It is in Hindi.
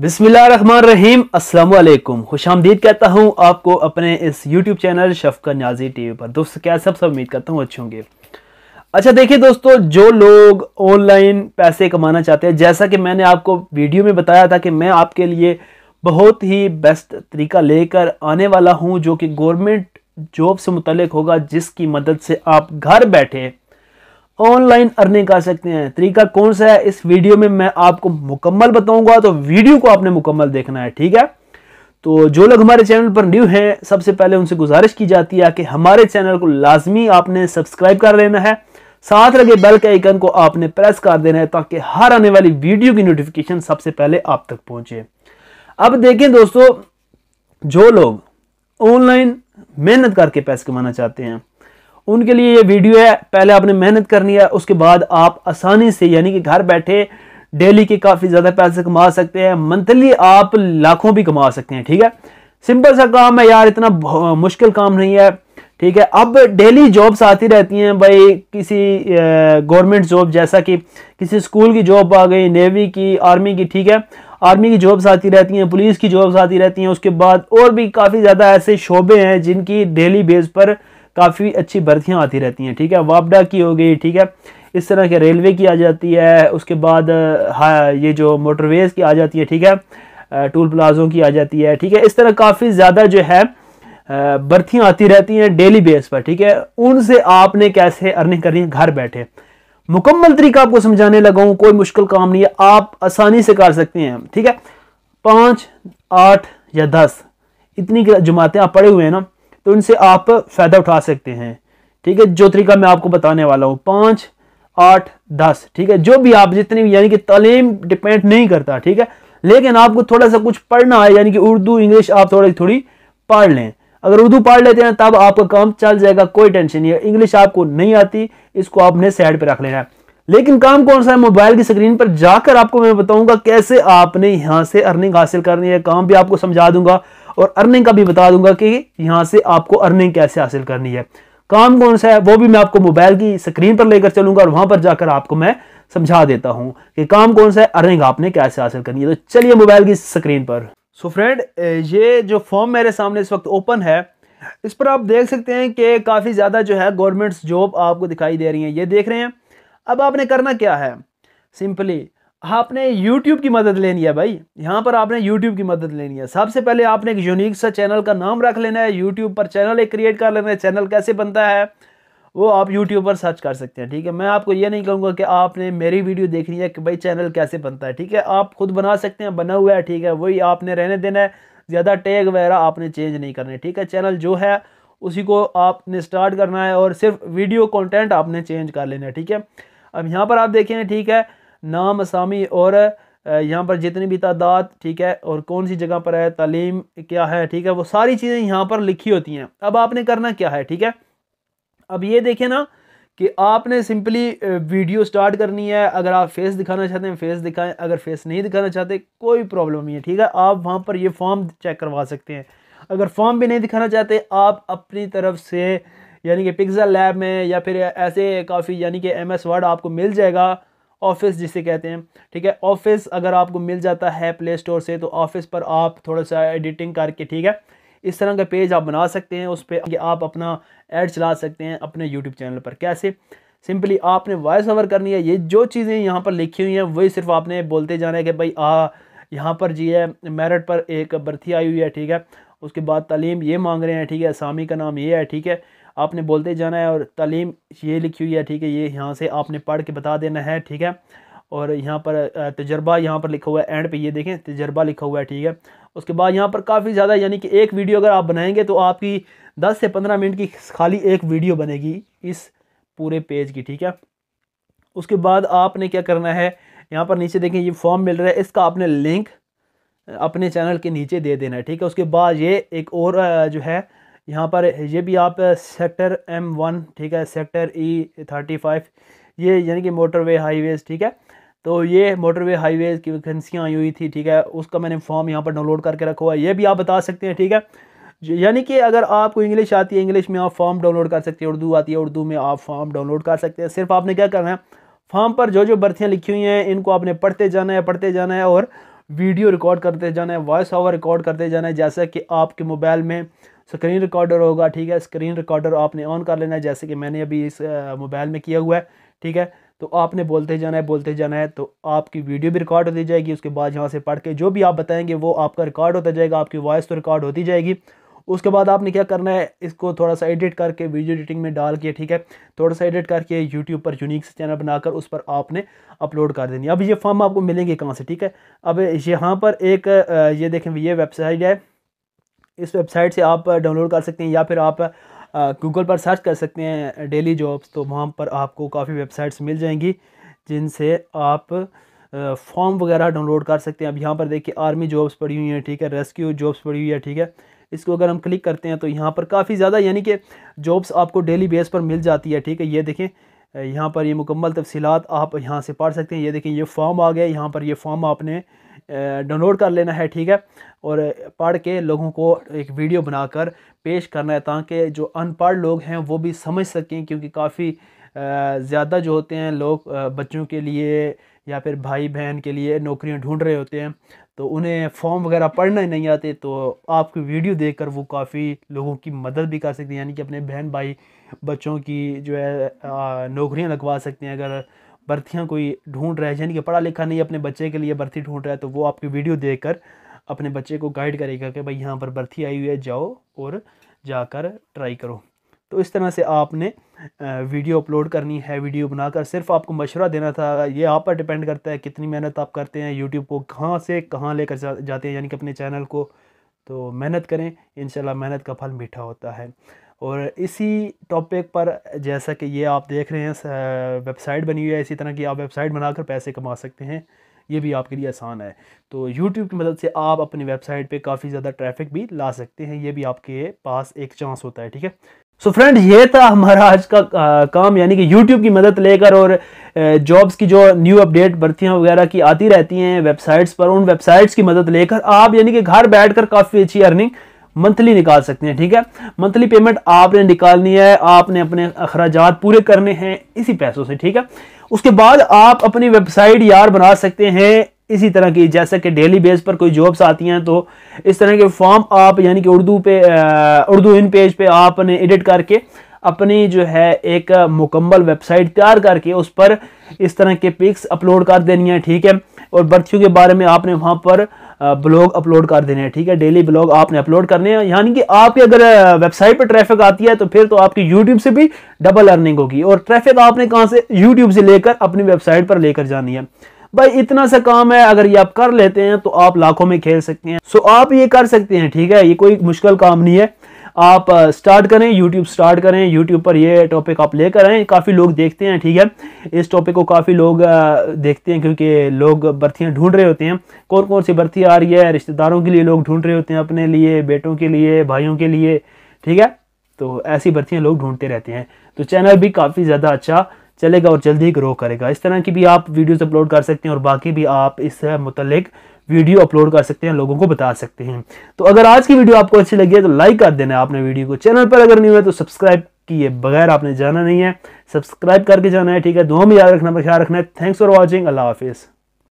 बिसमीम असलम खुश आमदीद कहता हूँ आपको अपने इस YouTube channel Shafqa Niazi TV पर दोस्तों क्या सब सब उम्मीद करता हूँ अच्छे होंगे अच्छा देखिए दोस्तों जो लोग ऑनलाइन पैसे कमाना चाहते हैं जैसा कि मैंने आपको वीडियो में बताया था कि मैं आपके लिए बहुत ही बेस्ट तरीका लेकर आने वाला हूँ जो कि गवर्नमेंट जॉब से मुतलक होगा जिसकी मदद से आप घर बैठे ऑनलाइन अर्निंग कर सकते हैं तरीका कौन सा है इस वीडियो में मैं आपको मुकम्मल बताऊंगा तो वीडियो को आपने मुकम्मल देखना है ठीक है तो जो लोग हमारे चैनल पर न्यू हैं सबसे पहले उनसे गुजारिश की जाती है कि हमारे चैनल को लाजमी आपने सब्सक्राइब कर लेना है साथ लगे बेल के आइकन को आपने प्रेस कर देना है ताकि हर आने वाली वीडियो की नोटिफिकेशन सबसे पहले आप तक पहुंचे अब देखें दोस्तों जो लोग ऑनलाइन मेहनत करके पैसे कमाना चाहते हैं उनके लिए ये वीडियो है पहले आपने मेहनत करनी है उसके बाद आप आसानी से यानी कि घर बैठे डेली के काफ़ी ज़्यादा पैसे कमा सकते हैं मंथली आप लाखों भी कमा सकते हैं ठीक है सिंपल सा काम है यार इतना मुश्किल काम नहीं है ठीक है अब डेली जॉब्स आती रहती हैं भाई किसी गवर्नमेंट जॉब जैसा कि किसी स्कूल की जॉब आ गई नेवी की आर्मी की ठीक है आर्मी की जॉब्स आती रहती हैं पुलिस की जॉब्स आती रहती हैं उसके बाद और भी काफ़ी ज़्यादा ऐसे शोबे हैं जिनकी डेली बेस पर काफ़ी अच्छी भर्तियाँ आती रहती हैं ठीक है वापडा की हो गई ठीक है इस तरह के रेलवे की आ जाती है उसके बाद हाँ ये जो मोटरवेज़ की आ जाती है ठीक है टूल प्लाजों की आ जाती है ठीक है इस तरह काफ़ी ज़्यादा जो है भर्तियाँ आती रहती हैं डेली बेस पर ठीक है उनसे आपने कैसे अर्निंग करनी है घर बैठे मुकम्मल तरीका आपको समझाने लगा हूँ कोई मुश्किल काम नहीं है आप आसानी से कर सकते हैं ठीक है पाँच आठ या दस इतनी जमातें आप पढ़े हुए हैं ना तो इनसे आप फ़ायदा उठा सकते हैं ठीक है जो तरीका मैं आपको बताने वाला हूँ पाँच आठ दस ठीक है जो भी आप जितनी यानी कि तालीम डिपेंड नहीं करता ठीक है लेकिन आपको थोड़ा सा कुछ पढ़ना है यानी कि उर्दू इंग्लिश आप थोड़ी थोड़ी पढ़ लें अगर उर्दू पढ़ लेते हैं तब आपका काम चल जाएगा कोई टेंशन नहीं है इंग्लिश आपको नहीं आती इसको आपने साइड पर रख लेना है लेकिन काम कौन सा है मोबाइल की स्क्रीन पर जाकर आपको मैं बताऊंगा कैसे आपने यहां से अर्निंग हासिल करनी है काम भी आपको समझा दूंगा और अर्निंग का भी बता दूंगा कि यहाँ से आपको अर्निंग कैसे हासिल करनी है काम कौन सा है वो भी मैं आपको मोबाइल की स्क्रीन पर लेकर चलूंगा और वहां पर जाकर आपको मैं समझा देता हूँ कि काम कौन सा है अर्निंग आपने कैसे हासिल करनी है तो चलिए मोबाइल की स्क्रीन पर सो so फ्रेंड ये जो फॉर्म मेरे सामने इस वक्त ओपन है इस पर आप देख सकते हैं कि काफ़ी ज़्यादा जो है गवर्नमेंट जॉब आपको दिखाई दे रही है ये देख रहे हैं अब आपने करना क्या है सिंपली आपने यूट्यूब की मदद लेनी है भाई यहाँ पर आपने यूट्यूब की मदद लेनी है सबसे पहले आपने एक यूनिक सा चैनल का नाम रख लेना है यूट्यूब पर चैनल एक क्रिएट कर लेना है चैनल कैसे बनता है वो आप यूट्यूब पर सर्च कर सकते हैं ठीक है मैं आपको ये नहीं कहूँगा कि आपने मेरी वीडियो देखनी है कि भाई चैनल कैसे बनता है ठीक है आप खुद बना सकते हैं बना हुआ है ठीक है वही आपने रहने देना है ज़्यादा टैग वगैरह आपने चेंज नहीं करने ठीक है चैनल जो है उसी को आपने स्टार्ट करना है और सिर्फ वीडियो कॉन्टेंट आपने चेंज कर लेना है ठीक है अब यहाँ पर आप देखें ठीक है नाम असामी और यहाँ पर जितनी भी तादाद ठीक है और कौन सी जगह पर है तालीम क्या है ठीक है वो सारी चीज़ें यहाँ पर लिखी होती हैं अब आपने करना क्या है ठीक है अब ये देखें ना कि आपने सिंपली वीडियो स्टार्ट करनी है अगर आप फेस दिखाना चाहते हैं फेस दिखाएं अगर फेस नहीं दिखाना चाहते कोई प्रॉब्लम नहीं है ठीक है आप वहाँ पर ये फॉर्म चेक करवा सकते हैं अगर फॉर्म भी नहीं दिखाना चाहते आप अपनी तरफ से यानी कि पिक्सल लैब में या फिर ऐसे काफ़ी यानी कि एम एस वर्ड आपको मिल जाएगा ऑफिस जिसे कहते हैं ठीक है ऑफिस अगर आपको मिल जाता है प्ले स्टोर से तो ऑफिस पर आप थोड़ा सा एडिटिंग करके ठीक है इस तरह का पेज आप बना सकते हैं उस पर आप अपना एड चला सकते हैं अपने यूट्यूब चैनल पर कैसे सिंपली आपने वॉइस ओवर करनी है ये जो चीज़ें यहाँ पर लिखी हुई हैं वही सिर्फ आपने बोलते जाना है कि भाई आ यहाँ पर जी है मेरठ पर एक भर्ती आई हुई है ठीक है उसके बाद तालीम ये मांग रहे हैं ठीक है सामी का नाम ये है ठीक है आपने बोलते जाना है और तालीम ये लिखी हुई है ठीक है ये यहाँ से आपने पढ़ के बता देना है ठीक है और यहाँ पर तजर्बा यहाँ पर लिखा हुआ है एंड पे ये देखें तजर्बा लिखा हुआ है ठीक है उसके बाद यहाँ पर काफ़ी ज़्यादा यानी कि एक वीडियो अगर आप बनाएंगे तो आपकी दस से पंद्रह मिनट की खाली एक वीडियो बनेगी इस पूरे पेज की ठीक है उसके बाद आपने क्या करना है यहाँ पर नीचे देखें ये फॉर्म मिल रहा है इसका आपने लिंक अपने चैनल के नीचे दे देना है ठीक है उसके बाद ये एक और जो है यहाँ पर ये भी आप सेक्टर एम वन ठीक है सेक्टर ई थर्टी फाइव ये यानी कि मोटरवे हाईवेज़ ठीक है तो ये मोटरवे हाईवेज़ की वैकेंसियाँ आई हुई थी ठीक है उसका मैंने फॉर्म यहाँ पर डाउनलोड करके रखा हुआ है ये भी आप बता सकते हैं ठीक है यानी कि अगर आपको इंग्लिश आती है इंग्लिश में आप फॉर्म डाउनलोड कर सकते हैं उर्दू आती है उर्दू में आप फॉर्म डाउनलोड कर सकते हैं सिर्फ आपने क्या करना है फॉर्म पर जो जो बर्थियाँ लिखी हुई हैं इनको आपने पढ़ते जाना है पढ़ते जाना है और वीडियो रिकॉर्ड करते जाना है वॉइस ओवर रिकॉर्ड करते जाना है जैसा कि आपके मोबाइल में स्क्रीन रिकॉर्डर होगा ठीक है स्क्रीन रिकॉर्डर आपने ऑन कर लेना है जैसे कि मैंने अभी इस मोबाइल में किया हुआ है ठीक है तो आपने बोलते जाना है बोलते जाना है तो आपकी वीडियो भी रिकॉर्ड होती जाएगी उसके बाद यहाँ से पढ़ के जो भी आप बताएंगे वो आपका रिकॉर्ड होता जाएगा आपकी वॉइस तो रिकॉर्ड होती जाएगी उसके बाद आपने क्या करना है इसको थोड़ा सा एडिट करके वीडियो एडिटिंग में डाल के ठीक है थोड़ा सा एडिट करके यूट्यूब पर यूनिक चैनल बनाकर उस पर आपने अपलोड कर देनी अब ये फॉर्म आपको मिलेंगे कहाँ से ठीक है अब यहाँ पर एक ये देखें ये वेबसाइट है इस वेबसाइट से आप डाउनलोड कर सकते हैं या फिर आप गूगल पर सर्च कर सकते हैं डेली जॉब्स तो वहाँ पर आपको काफ़ी वेबसाइट्स मिल जाएंगी जिनसे आप फॉर्म वगैरह डाउनलोड कर सकते हैं अब यहाँ पर देखिए आर्मी जॉब्स पड़ी हुई हैं ठीक है रेस्क्यू जॉब्स पड़ी हुई है ठीक है इसको अगर हम क्लिक करते हैं तो यहाँ पर काफ़ी ज़्यादा यानी कि जॉब्स आपको डेली बेस पर मिल जाती है ठीक है ये देखें यहाँ पर ये मुकम्मल तफसीत आप यहाँ से पढ़ सकते हैं ये देखें ये फॉर्म आ गया यहाँ पर ये फॉर्म आपने डाउनलोड कर लेना है ठीक है और पढ़ के लोगों को एक वीडियो बनाकर पेश करना है ताकि जो अनपढ़ लोग हैं वो भी समझ सकें क्योंकि काफ़ी ज़्यादा जो होते हैं लोग बच्चों के लिए या फिर भाई बहन के लिए नौकरियां ढूंढ रहे होते हैं तो उन्हें फॉर्म वगैरह पढ़ना ही नहीं आते तो आपकी वीडियो देखकर वो काफ़ी लोगों की मदद भी कर सकते हैं यानी कि अपने बहन भाई बच्चों की जो है नौकरियां लगवा सकते हैं अगर बर्थियाँ कोई ढूंढ रहा है यानी कि पढ़ा लिखा नहीं अपने बच्चे के लिए बर्थी ढूंढ रहा है तो वो आपकी वीडियो देख अपने बच्चे को गाइड करेगा कि भाई यहाँ पर बर्थी आई हुई है जाओ और जाकर ट्राई करो तो इस तरह से आपने वीडियो अपलोड करनी है वीडियो बनाकर सिर्फ आपको मशवरा देना था ये आप पर डिपेंड करता है कितनी मेहनत आप करते हैं यूट्यूब को कहाँ से कहाँ लेकर जाते हैं यानी कि अपने चैनल को तो मेहनत करें इन मेहनत का फल मीठा होता है और इसी टॉपिक पर जैसा कि ये आप देख रहे हैं वेबसाइट बनी हुई है इसी तरह की आप वेबसाइट बनाकर पैसे कमा सकते हैं ये भी आपके लिए आसान है तो यूट्यूब की मदद से आप अपनी वेबसाइट पर काफ़ी ज़्यादा ट्रैफिक भी ला सकते हैं ये भी आपके पास एक चांस होता है ठीक है सो so फ्रेंड ये था हमारा आज का आ, काम यानी कि यूट्यूब की मदद लेकर और जॉब्स की जो न्यू अपडेट भर्तियाँ वगैरह की आती रहती हैं वेबसाइट्स पर उन वेबसाइट्स की मदद लेकर आप यानी कि घर बैठकर काफ़ी अच्छी अर्निंग मंथली निकाल सकते हैं ठीक है मंथली पेमेंट आपने निकालनी है आपने अपने अखराज पूरे करने हैं इसी पैसों से ठीक है उसके बाद आप अपनी वेबसाइट यार बना सकते हैं इसी तरह की जैसे कि डेली बेस पर कोई जॉब्स आती हैं तो इस तरह के फॉर्म आप यानी कि उर्दू पे उर्दू इन पेज पे आपने एडिट करके अपनी जो है एक मुकम्मल वेबसाइट तैयार करके उस पर इस तरह के पिक्स अपलोड कर देनी है ठीक है और बर्थियों के बारे में आपने वहाँ पर ब्लॉग अपलोड कर देने हैं ठीक है डेली ब्लॉग आपने अपलोड करने हैं यानी कि आपकी अगर वेबसाइट पर ट्रैफिक आती है तो फिर तो आपकी यूट्यूब से भी डबल अर्निंग होगी और ट्रैफिक आपने कहाँ से यूट्यूब से लेकर अपनी वेबसाइट पर लेकर जानी है भाई इतना सा काम है अगर ये आप कर लेते हैं तो आप लाखों में खेल सकते हैं सो आप ये कर सकते हैं ठीक है ये कोई मुश्किल काम नहीं है आप स्टार्ट करें यूट्यूब स्टार्ट करें यूट्यूब पर ये टॉपिक आप लेकर आएँ काफ़ी लोग देखते हैं ठीक है इस टॉपिक को काफ़ी लोग देखते हैं क्योंकि लोग बर्थियाँ ढूंढ रहे होते हैं कौन कौन सी बर्थी आ रही है रिश्तेदारों के लिए लोग ढूंढ रहे होते हैं अपने लिए बेटों के लिए भाइयों के लिए ठीक है तो ऐसी भर्तियाँ लोग ढूंढते रहते हैं तो चैनल भी काफ़ी ज़्यादा अच्छा चलेगा और जल्दी ग्रो करेगा इस तरह की भी आप वीडियोस अपलोड कर सकते हैं और बाकी भी आप इस मुतलिक वीडियो अपलोड कर सकते हैं लोगों को बता सकते हैं तो अगर आज की वीडियो आपको अच्छी लगी है तो लाइक कर देना आपने वीडियो को चैनल पर अगर नहीं हुआ तो सब्सक्राइब किए बगैर आपने जाना नहीं है सब्सक्राइब करके जाना है ठीक है दोनों में याद रखना ख्याल रखना है थैंक्स फॉर वॉचिंग अल्लाह हाफिज़